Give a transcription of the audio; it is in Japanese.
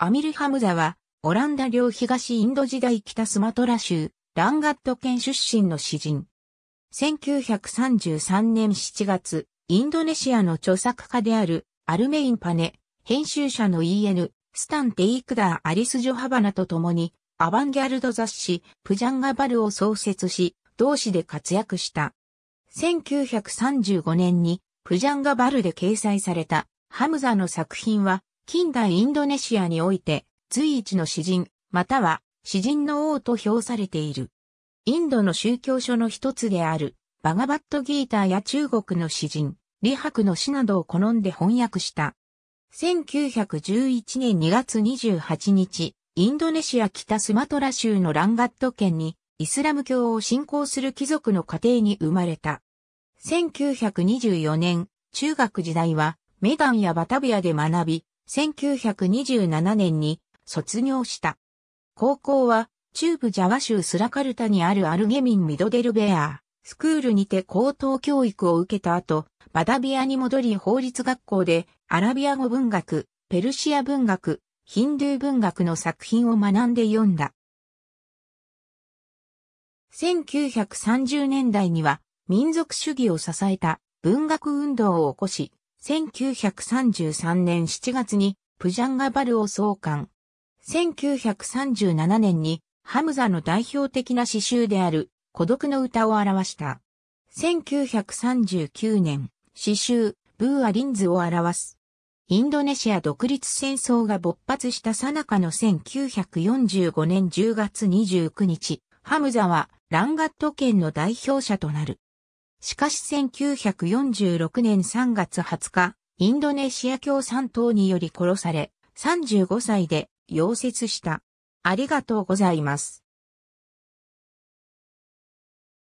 アミル・ハムザは、オランダ領東インド時代北スマトラ州、ランガット県出身の詩人。1933年7月、インドネシアの著作家である、アルメインパネ、編集者の EN、スタン・テイクダー・アリス・ジョハバナと共に、アバンギャルド雑誌、プジャンガバルを創設し、同誌で活躍した。1935年に、プジャンガバルで掲載された、ハムザの作品は、近代インドネシアにおいて、随一の詩人、または詩人の王と評されている。インドの宗教書の一つである、バガバットギーターや中国の詩人、李白の詩などを好んで翻訳した。1911年2月28日、インドネシア北スマトラ州のランガット県に、イスラム教を信仰する貴族の家庭に生まれた。1924年、中学時代は、メダンやバタビアで学び、1927年に卒業した。高校は中部ジャワ州スラカルタにあるアルゲミン・ミドデルベアスクールにて高等教育を受けた後、バダビアに戻り法律学校でアラビア語文学、ペルシア文学、ヒンドゥー文学の作品を学んで読んだ。1930年代には民族主義を支えた文学運動を起こし、1933年7月にプジャンガバルを創刊。1937年にハムザの代表的な詩集である孤独の歌を表した。1939年、詩集、ブーア・リンズを表す。インドネシア独立戦争が勃発した最中の1945年10月29日、ハムザはランガット県の代表者となる。しかし1946年3月20日、インドネシア共産党により殺され、35歳で溶接した。ありがとうございます。